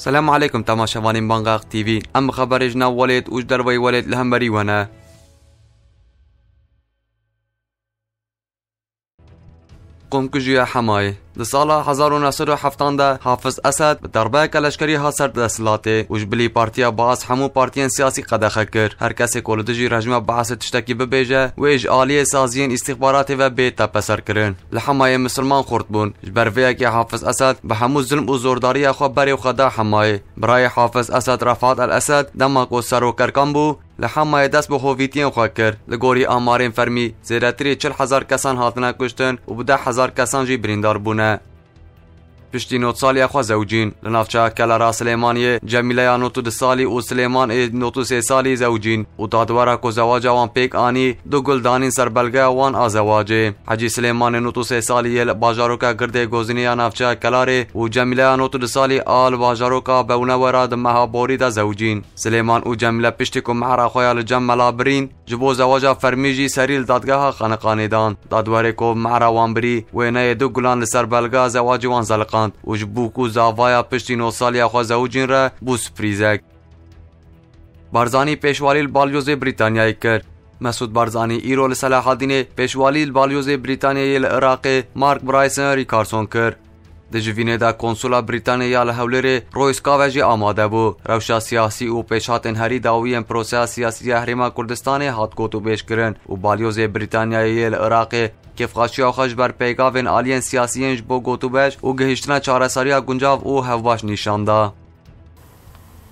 سلام عليكم تماشاوانين بانغاق تي في ام خبر جنا وليد اوج دربي وليد الهمري وانا قوم كجيا حماي در سال 1970 حافظ اسد به دربه کلشکری ها سر دستلاته و جبلی پارتیا باز همو پارتیان سیاسی قدخه کرد هر کس کولدجی رجمه باعث تشتکی ببیجه و اجالی سازین استخبارات و بیت تپسر کرن لحمای مسلمان خورد بون جبرویه که حافظ اسد به همو ظلم و زورداری خو بری خدا حمای برای حافظ اسد رفعت الاسد دمک و سر و کرکان لحمای دست به هویتی خوا کرد لگوری آمارین فرمی چل 40000 کسان هاتنه کشتن و بوده هزار کسان جی بریندار una پشتی نوت سالی خوا زوجین لنافچه کلا را سلیمانی جمیله یا نوتو ده سالی و سلیمان ای نوتو سه سالی زوجین و دادوارا کو زواج وان پیک آنی دو گلدانین سر بلگه وان آزواجه حجی سلیمان نوتو سه سالی یل باجاروکا گرده گوزینی یا نافچه کلاره و جمیله یا نوتو ده سالی آل باجاروکا بونه ورا ده مها بوری ده زوجین سلیمان و جمیله پشتی کو محرا خویال جم ملابرین جبو زواجا فرمیجی سریل دادگاه خانقانیدان دادواره کو محرا وان بری و نه دو گلان لسر بلگه زواج وان زلقان خاند او کو زاوایا پشتی نو سالیا زوجین را بو سپریزک برزانی پیشوالی البالیوز بریتانیای کرد مسعود برزانی ایرو لسلاح الدین پیشوالی البالیوز بریتانیای العراق مارک برایسن ریکارسون کرد د جوینه دا کنسولا بریتانیا له هولر رویس کاوجی آماده بو روشا سیاسی او پیشات هری داوی ام پروسه سیاسی هریما کردستان هات کوتو بیش کرن او بالیوز بریتانیا عراق کفخاشی آخش بر پیگاوین آلین سیاسی انج بو گوتو بش او گهشتنا چاره ساری گنجاو او هواش نشان د.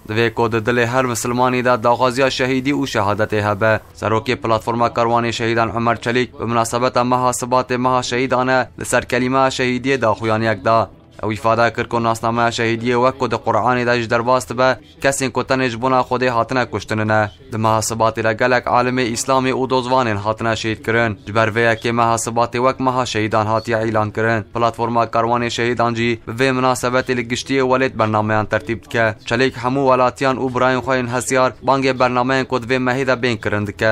دوی کود دل هر مسلمانی دا داخوازی شهیدی او شهادت هبه سروکی پلاتفورما کروان شهیدان عمر چلیک به مناسبت مها مها شهیدانه لسر کلمه شهیدی داخویان یک دا او افاده کړ کو ناسنامه شهیدی وک د قران د در باست به کسی کو تنج بنا خود حتنه کشتنه نه د محاسبات را گلک عالم اسلام او د ځوان حتنه شهید کړن جبر ویا کې محاسبات وک مها شهیدان هاتی اعلان کړن پلاتفورما کاروان شهیدان جی به وی مناسبت لګشتي ولید برنامه ان ترتیب ک چلیک همو ولاتیان او براین خوین حسیار بانګ برنامه کو د وی مهیدا بین ک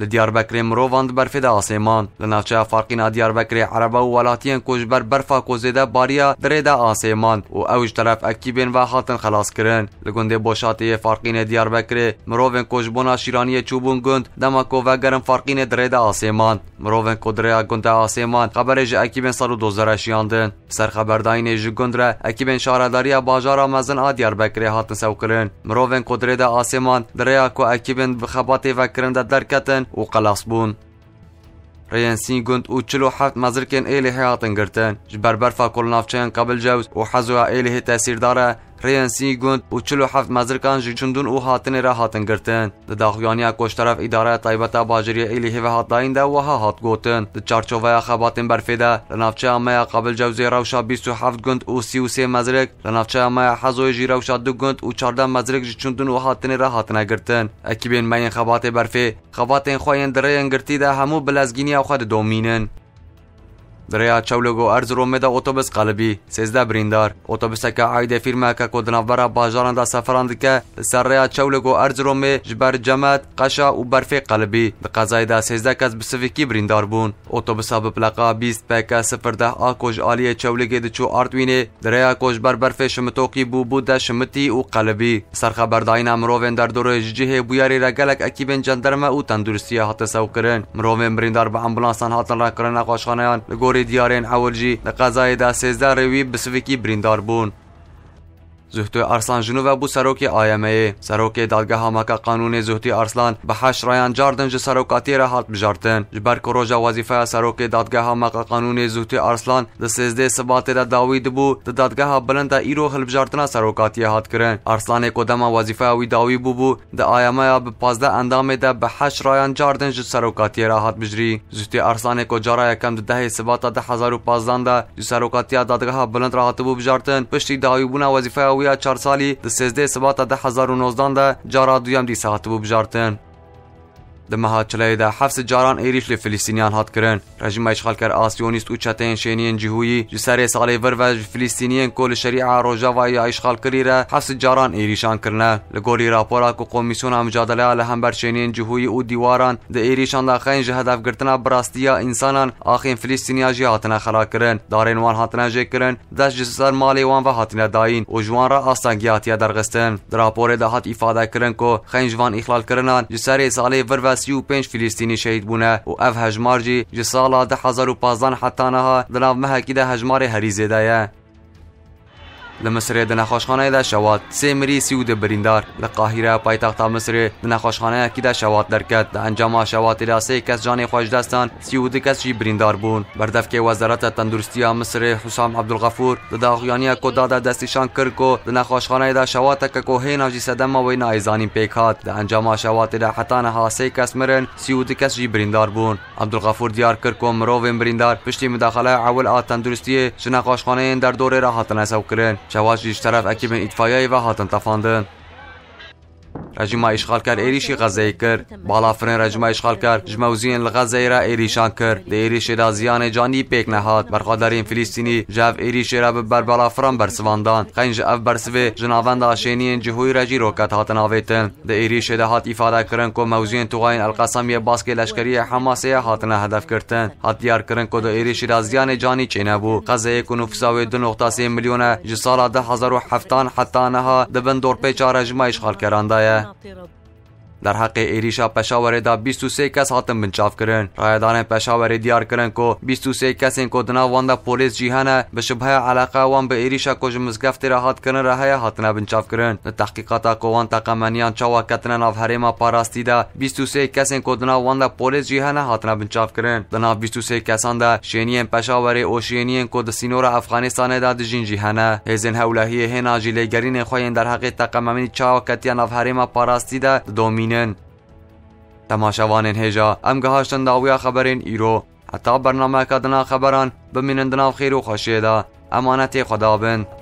لدیاربکر مروواند برف دا آسمان لناوچه فرقین دیاربکر عربا و ولاتیان کوج بر برفا کوزیدا باریا درې دا آسمان و اوج طرف اکیبن و حاتن خلاص کرن لگنده بوشاتی فارقین دیاربکر مروون بونا شیرانی چوبون گند دما کو و گرم فرقین آسمان مروون کو دریا گند آسمان خبر ج اکیبن بین سالو دوزره سر سر داین ج گند را اکیبن شارداریا بازار مزن دیاربکر هاتن سوکرن مروون کو آسمان دریا کو اکیبن بخباتی و کرند درکتن و قلاص بون ريان سين قند و چلو حفت مزركين ايلي هاتن قرتن جبر برفا كل قبل جوز و حزو ايلي هي داره ریانسی گوند و 47 مزرکان جیچندون او هاتن را هاتن گرتن د داخویانی اکوش طرف اداره طیبتا باجری ایلی هو هاتلاین و ها هات گوتن د ویا خباتن برفیده لنافچه ما قبل جوزی روشا 27 گوند او 33 مزرک لنافچه ما حزوی جی روشا دو گوند او 14 مزرک جیچندون او هاتن را هاتن گرتن اکیبین مین خبات برفی خباتن در ریان گرتی دا همو بلزگینی خود دومینن Direya Çewlego Erzurumê de otobüs qalibî sêzde birîndar. Otobüseke Aydê fîrmeke ku di navbera bajaran da seferan dike li ser Rêya Çewlego Erzurumê ji ber cemet, qeşa û berfê qalibî di qezayê de sêzde kes bi sivikî birîndar bûn. Otobüsa bi pleqa bîst pk sıfır deh a koj aliyê Çewligê diçû Artvinê direya koj ber berfê şimitokî bû bû de şimitî û qalibî. Serxeberdayîna mirovên derdorê ji cihê bûyarê re gelek ekîbên cenderme û tenduristiya hate sevkirin. Mirovên birîndar bi ambulansan hatin rakirina xweşxaneyan li gorî دیارên Hewilcî li qezayê de sêzde rêwî bi sivikî birîndar bûn. زهدو ئەرسلانژن و بوو سەرۆکی ئایMA سەرۆکی دادگە هەماکە قانونی زهتی ئەرسلان بە حەش ڕیان جاردن ji سەرۆکاتیرە هات بژارتن ji ber ku roja wazîfeya سەرۆکی دادگە هەماکە قانونی زهتی ئەرسلان di sêzdê sibatê de dawî dibû di dadgeha bilind de îro hilbijartina سەرۆکاتیە hatkirin ئەرسlanê ku dema wazîfeya wî dawî bûbû di ئایMya bi pazde endamê de bi heş ڕیان جاردن ji سەرۆکاتیێرە هات bijrî زهتی ئەرسlanê ku cara yekem di dehê sibata 2015 de ji سەرۆکاتیya dadgeha bilind rahatibû bijartin piştî dawîbûna wazîfeya اویا چار سالی د 13 سبات 2019 دا جارا دویم دی ساعت بو بجارتن د مهاچلې د حفظ جاران ایریش له فلسطینیان هات کرن رژیم کر آسیونیست او چتین شینین چې سره سالی ور و فلسطینیان کول شریعه یا اشغال کړی را حفظ جاران ایریشان کرنه ګوري راپورا کو کمیسیون جادله له بر شینین جهوی او دیواران د ایریشان د خاين جهاد افګرتنا براستیا انسانان اخین فلسطینیا جهاتنا هاتنه خلا کرن دارین وان هاتنا جی کړن داش جسر مالی وان و هاتنا داین او جوان را گیاتیا درغستن در راپور د هات ifade کرن کو خاين جوان اخلال چې سره سالی ور پنج فلسطینی شهید بونه و اف هجمار جی جسالا ده هزار و پازان ها دناو مهکی ده هجمار هریزه دایه لە مەسرێ دە نەخۆشخانەیەدا شەوات سێ مری سی و مصر لە قاهیرە پایتەختا مەسرێ دە نەخۆشخانەیەکیدا شەوات دەرکات لە ئەنجاما شەواتی لاسەی کەس جانێ خۆشدەستان سی و جی بریندار بوون بەردەفکی وەزارەتە تەندروستیا مەسرێ حوسام عبدولغەفور دەداغیانە کۆدادا دەستیشان کرکۆ لە نەخۆشخانەیەدا شەواتەکە کۆهەیە ناژی سەدەمەوەی نایزانین پێکات لە ئەنجاما شەواتیدا حتانە هاسەی کس مرن سی و جی بریندار بوون عبدولغەفور دیار کرکو مرۆڤێن بریندار پشتی مداخلە ئەول در شنەخۆشخانەیەن دەردۆرێ ڕاهاتەنە سەوکردن Çavaş İş Taraf Ekibi İtfaiye ve Hatın Tafandın. اشغال ئیشخالکار عێریشی غەزەی کرد رژیم ڕژما ئیشخالکار ژمەوزیان لە غەزەیرا ایریشان کرد ایریش را زیان جانی نهاد. فلسطینی پێک نەهات بەرخادارین فلیستینی ژاف عێریشێرا بە بەربەڵافران بەرسواندان قەنج ئەف بەرسێ ژناوەندا شێنیان جهۆی ڕژی ڕۆکەت ده لە عێریشێدا هات کرن که موزین توغاین هاتن هدف کرتن حەماسەیە دیار کرن که کۆ ایریش را زیان جانی چێنەبوو قەزەیە و نوفساوێ دو نقطه هزار و ji حتی نها ده بندور دۆرپێ چارە ژما ئیشخالکەراندایە الله در حق ایریشا پشاور دا 23 کس هاتن بنچاف کرن رایدان پشاور دیار کرن کو 23 کسین کو دنا واندا پولیس جیهان به شبه علاقه وان به ایریشا کو مزگفت را هات کرن رهای هاتنا بنچاف کرن تحقیقات کو وان قمانیان چاوا کتن ناف حریما پاراستی دا 23 کسین کو دنا واندا پولیس جیهان هاتنا بنچاف کرن دنا 23 کسان دا شینین پشاور او شینین کو د سینور افغانستان دا دجین جین جیهان هزن هولهی هنا جلیگرین خوین در حق قمانی چاوا کتن ناف حریما پاراستی دا دومین ببینن تماشاوان هجا ام گهاشتن داویا خبرین ایرو حتی برنامه کدنا خبران بمینن دناو خیر و خوشیده امانتی خدا بند